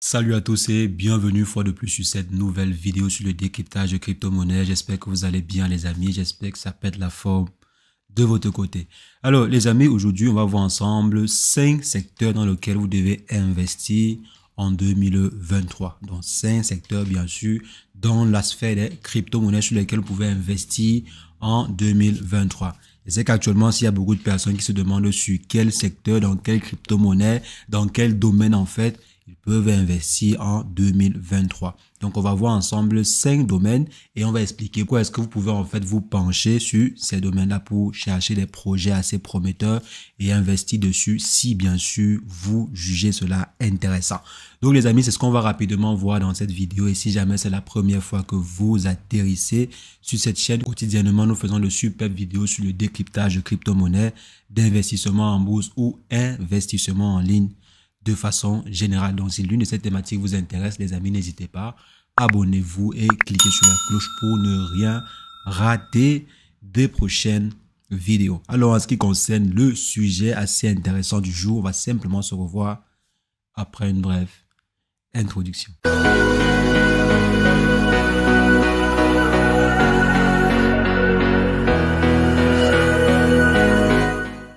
Salut à tous et bienvenue fois de plus sur cette nouvelle vidéo sur le décryptage de crypto-monnaie. J'espère que vous allez bien les amis, j'espère que ça pète la forme de votre côté. Alors les amis, aujourd'hui on va voir ensemble 5 secteurs dans lesquels vous devez investir en 2023. Donc 5 secteurs bien sûr dans la sphère des crypto-monnaies sur lesquels vous pouvez investir en 2023. c'est qu'actuellement, s'il y a beaucoup de personnes qui se demandent sur quel secteur, dans quelle crypto-monnaie, dans quel domaine en fait, ils peuvent investir en 2023. Donc on va voir ensemble cinq domaines et on va expliquer quoi est-ce que vous pouvez en fait vous pencher sur ces domaines-là pour chercher des projets assez prometteurs et investir dessus si bien sûr vous jugez cela intéressant. Donc les amis, c'est ce qu'on va rapidement voir dans cette vidéo et si jamais c'est la première fois que vous atterrissez sur cette chaîne, quotidiennement nous faisons de superbes vidéos sur le décryptage de crypto-monnaies, d'investissement en bourse ou investissement en ligne de façon générale. Donc si l'une de ces thématiques vous intéresse, les amis, n'hésitez pas, abonnez-vous et cliquez sur la cloche pour ne rien rater des prochaines vidéos. Alors en ce qui concerne le sujet assez intéressant du jour, on va simplement se revoir après une brève introduction.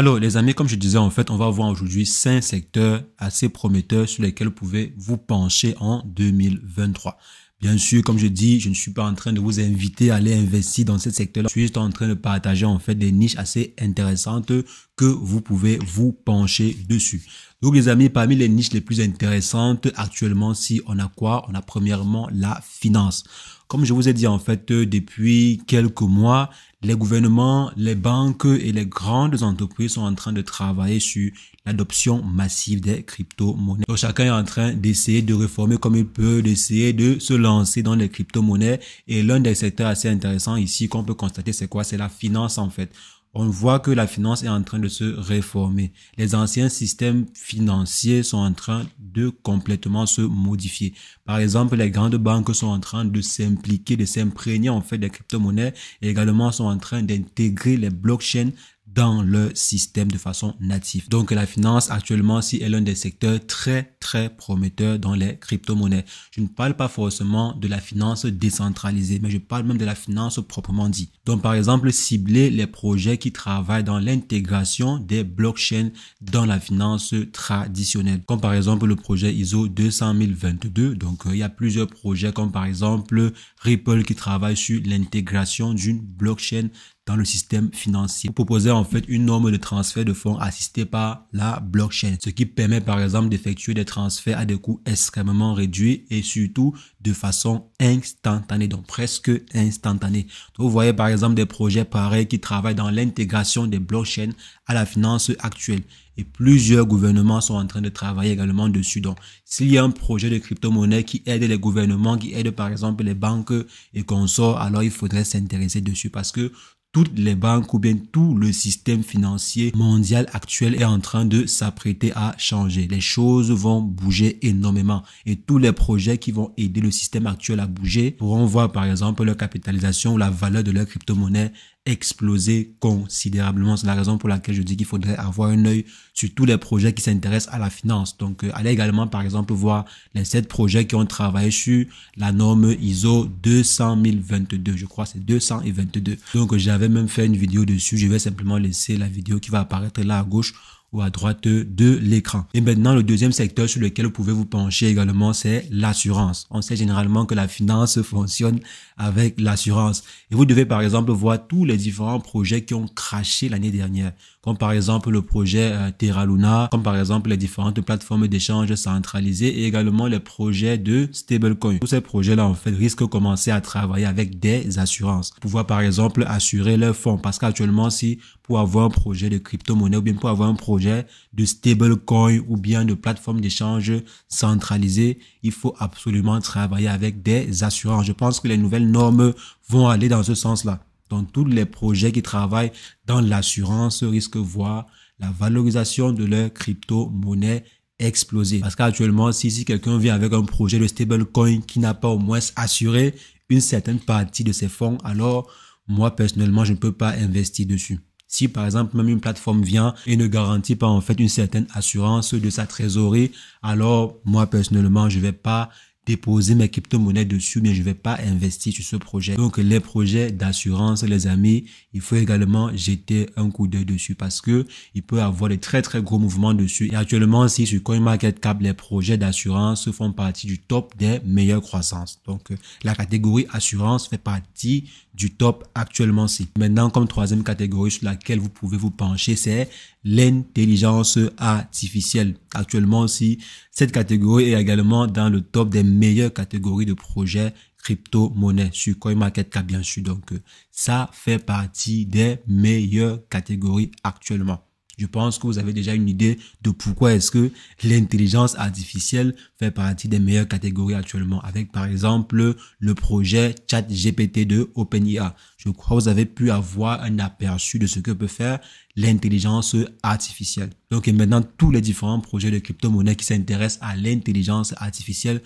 Alors, les amis, comme je disais, en fait, on va voir aujourd'hui cinq secteurs assez prometteurs sur lesquels vous pouvez vous pencher en 2023. Bien sûr, comme je dis, je ne suis pas en train de vous inviter à aller investir dans ce secteur-là. Je suis juste en train de partager en fait des niches assez intéressantes que vous pouvez vous pencher dessus. Donc les amis, parmi les niches les plus intéressantes actuellement, si on a quoi On a premièrement la finance. Comme je vous ai dit en fait, euh, depuis quelques mois, les gouvernements, les banques et les grandes entreprises sont en train de travailler sur l'adoption massive des crypto-monnaies. Chacun est en train d'essayer de réformer comme il peut, d'essayer de se lancer dans les crypto-monnaies. Et l'un des secteurs assez intéressants ici qu'on peut constater, c'est quoi C'est la finance en fait on voit que la finance est en train de se réformer. Les anciens systèmes financiers sont en train de complètement se modifier. Par exemple, les grandes banques sont en train de s'impliquer, de s'imprégner en fait des crypto-monnaies et également sont en train d'intégrer les blockchains dans le système de façon native. Donc la finance actuellement, si est l'un des secteurs très très prometteurs dans les crypto-monnaies. Je ne parle pas forcément de la finance décentralisée, mais je parle même de la finance proprement dit. Donc par exemple, cibler les projets qui travaillent dans l'intégration des blockchains dans la finance traditionnelle, comme par exemple le projet ISO 20022. Donc euh, il y a plusieurs projets comme par exemple Ripple qui travaille sur l'intégration d'une blockchain dans le système financier. Vous proposez en fait une norme de transfert de fonds assistée par la blockchain, ce qui permet par exemple d'effectuer des transferts à des coûts extrêmement réduits et surtout de façon instantanée, donc presque instantanée. vous voyez par exemple des projets pareils qui travaillent dans l'intégration des blockchains à la finance actuelle. Et plusieurs gouvernements sont en train de travailler également dessus. Donc, s'il y a un projet de crypto-monnaie qui aide les gouvernements, qui aide par exemple les banques et consorts, alors il faudrait s'intéresser dessus parce que toutes les banques ou bien tout le système financier mondial actuel est en train de s'apprêter à changer. Les choses vont bouger énormément et tous les projets qui vont aider le système actuel à bouger pourront voir par exemple leur capitalisation ou la valeur de leur crypto-monnaie exploser considérablement. C'est la raison pour laquelle je dis qu'il faudrait avoir un œil sur tous les projets qui s'intéressent à la finance. Donc, euh, allez également, par exemple, voir les sept projets qui ont travaillé sur la norme ISO 200.022 Je crois c'est 222. Donc, j'avais même fait une vidéo dessus. Je vais simplement laisser la vidéo qui va apparaître là à gauche ou à droite de l'écran. Et maintenant, le deuxième secteur sur lequel vous pouvez vous pencher également, c'est l'assurance. On sait généralement que la finance fonctionne avec l'assurance. Et vous devez par exemple voir tous les différents projets qui ont craché l'année dernière, comme par exemple le projet euh, Terra Luna, comme par exemple les différentes plateformes d'échange centralisées et également les projets de stablecoin. Tous ces projets-là, en fait, risquent de commencer à travailler avec des assurances, pouvoir par exemple assurer leurs fonds, parce qu'actuellement, si pour avoir un projet de crypto-monnaie ou bien pour avoir un projet de stable coin ou bien de plateforme d'échange centralisée, il faut absolument travailler avec des assurances. Je pense que les nouvelles normes vont aller dans ce sens-là. Donc tous les projets qui travaillent dans l'assurance risque voir la valorisation de leur crypto-monnaie exploser. Parce qu'actuellement, si, si quelqu'un vient avec un projet de stable coin qui n'a pas au moins assuré une certaine partie de ses fonds, alors moi personnellement, je ne peux pas investir dessus. Si par exemple même une plateforme vient et ne garantit pas en fait une certaine assurance de sa trésorerie, alors moi personnellement je vais pas déposer mes crypto-monnaies dessus, mais je ne vais pas investir sur ce projet. Donc, les projets d'assurance, les amis, il faut également jeter un coup d'œil dessus parce que il peut avoir des très, très gros mouvements dessus. Et actuellement, si sur CoinMarketCap, les projets d'assurance font partie du top des meilleures croissances. Donc, la catégorie assurance fait partie du top actuellement. Si. Maintenant, comme troisième catégorie sur laquelle vous pouvez vous pencher, c'est l'intelligence artificielle. Actuellement aussi, cette catégorie est également dans le top des meilleures catégories de projets crypto-monnaie sur CoinMarketCap bien sûr. Donc ça fait partie des meilleures catégories actuellement. Je pense que vous avez déjà une idée de pourquoi est-ce que l'intelligence artificielle fait partie des meilleures catégories actuellement avec par exemple le projet ChatGPT de OpenIA. Je crois que vous avez pu avoir un aperçu de ce que peut faire l'intelligence artificielle. Donc maintenant tous les différents projets de crypto-monnaie qui s'intéressent à l'intelligence artificielle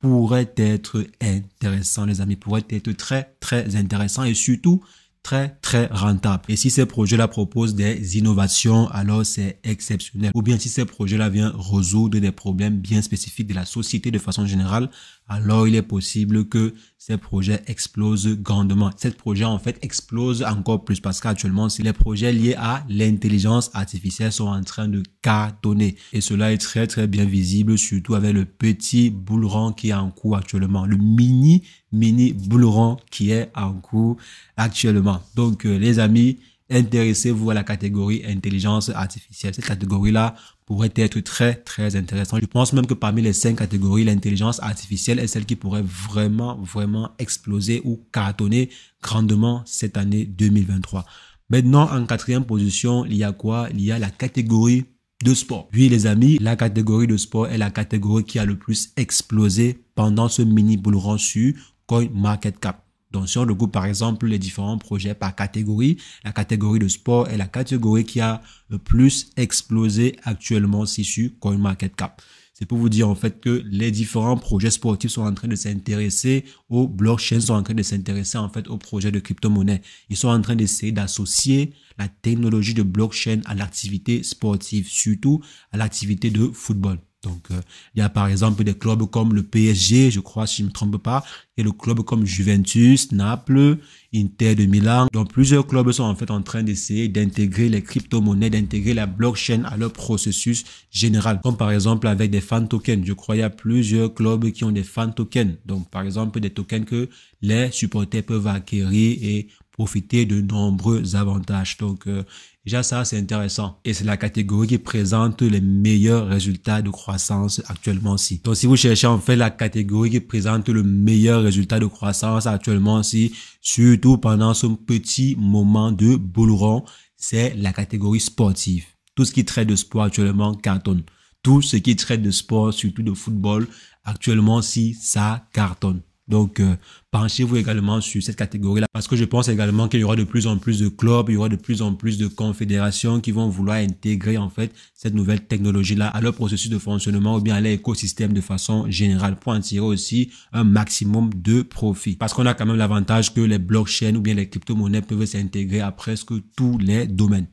pourraient être intéressants les amis, pourraient être très très intéressants et surtout très très rentable. Et si ces projets-là proposent des innovations, alors c'est exceptionnel. Ou bien si ces projets-là viennent résoudre des problèmes bien spécifiques de la société de façon générale, alors il est possible que ces projets explosent grandement. Ces projets, en fait, explosent encore plus parce qu'actuellement, les projets liés à l'intelligence artificielle sont en train de cartonner. Et cela est très, très bien visible, surtout avec le petit bouleron qui est en cours actuellement, le mini, mini bouleron qui est en cours actuellement. Donc, euh, les amis, Intéressez-vous à la catégorie intelligence artificielle. Cette catégorie-là pourrait être très, très intéressante. Je pense même que parmi les cinq catégories, l'intelligence artificielle est celle qui pourrait vraiment, vraiment exploser ou cartonner grandement cette année 2023. Maintenant, en quatrième position, il y a quoi? Il y a la catégorie de sport. Oui, les amis, la catégorie de sport est la catégorie qui a le plus explosé pendant ce mini bull coin sur CoinMarketCap. Donc, si on regroupe, par exemple, les différents projets par catégorie, la catégorie de sport est la catégorie qui a le plus explosé actuellement, si sur CoinMarketCap. C'est pour vous dire en fait que les différents projets sportifs sont en train de s'intéresser aux blockchains, sont en train de s'intéresser en fait aux projets de crypto-monnaie. Ils sont en train d'essayer d'associer la technologie de blockchain à l'activité sportive, surtout à l'activité de football. Donc, euh, il y a par exemple des clubs comme le PSG, je crois, si je ne me trompe pas, et le club comme Juventus, Naples, Inter de Milan. Donc, plusieurs clubs sont en fait en train d'essayer d'intégrer les crypto-monnaies, d'intégrer la blockchain à leur processus général. Comme par exemple avec des fan tokens. Je crois qu'il y a plusieurs clubs qui ont des fan tokens. Donc, par exemple, des tokens que les supporters peuvent acquérir et profiter de nombreux avantages. Donc euh, déjà ça c'est intéressant et c'est la catégorie qui présente les meilleurs résultats de croissance actuellement si. Donc si vous cherchez en fait la catégorie qui présente le meilleur résultat de croissance actuellement si, surtout pendant ce petit moment de boulron, c'est la catégorie sportive. Tout ce qui traite de sport actuellement cartonne. Tout ce qui traite de sport, surtout de football, actuellement si ça cartonne. Donc, euh, penchez-vous également sur cette catégorie-là, parce que je pense également qu'il y aura de plus en plus de clubs, il y aura de plus en plus de confédérations qui vont vouloir intégrer en fait cette nouvelle technologie-là à leur processus de fonctionnement ou bien à leur de façon générale pour en tirer aussi un maximum de profit. Parce qu'on a quand même l'avantage que les blockchains ou bien les crypto-monnaies peuvent s'intégrer à presque tous les domaines.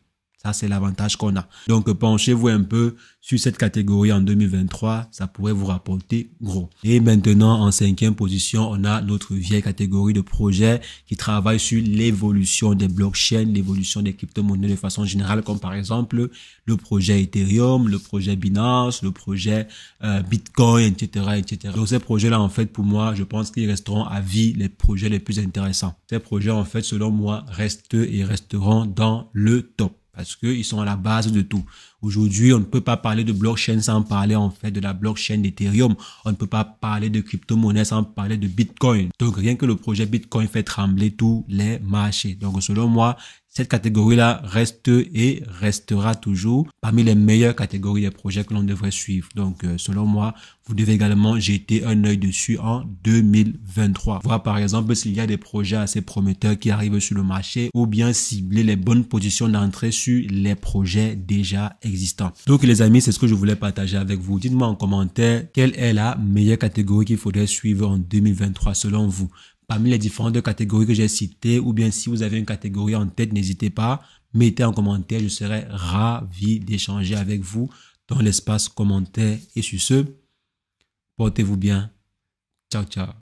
Ça, c'est l'avantage qu'on a. Donc, penchez-vous un peu sur cette catégorie en 2023. Ça pourrait vous rapporter gros. Et maintenant, en cinquième position, on a notre vieille catégorie de projets qui travaillent sur l'évolution des blockchains, l'évolution des crypto-monnaies de façon générale, comme par exemple le projet Ethereum, le projet Binance, le projet euh, Bitcoin, etc., etc. Donc, ces projets-là, en fait, pour moi, je pense qu'ils resteront à vie les projets les plus intéressants. Ces projets, en fait, selon moi, restent et resteront dans le top parce qu'ils sont à la base de tout. Aujourd'hui, on ne peut pas parler de blockchain sans parler en fait de la blockchain d'Ethereum. On ne peut pas parler de crypto-monnaie sans parler de Bitcoin. Donc rien que le projet Bitcoin fait trembler tous les marchés. Donc selon moi, cette catégorie-là reste et restera toujours parmi les meilleures catégories de projets que l'on devrait suivre. Donc, euh, selon moi, vous devez également jeter un œil dessus en 2023. Voir par exemple s'il y a des projets assez prometteurs qui arrivent sur le marché ou bien cibler les bonnes positions d'entrée sur les projets déjà existants. Donc, les amis, c'est ce que je voulais partager avec vous. Dites-moi en commentaire quelle est la meilleure catégorie qu'il faudrait suivre en 2023 selon vous parmi les différentes catégories que j'ai citées, ou bien si vous avez une catégorie en tête, n'hésitez pas, mettez en commentaire, je serai ravi d'échanger avec vous dans l'espace commentaire. Et sur ce, portez-vous bien. Ciao, ciao.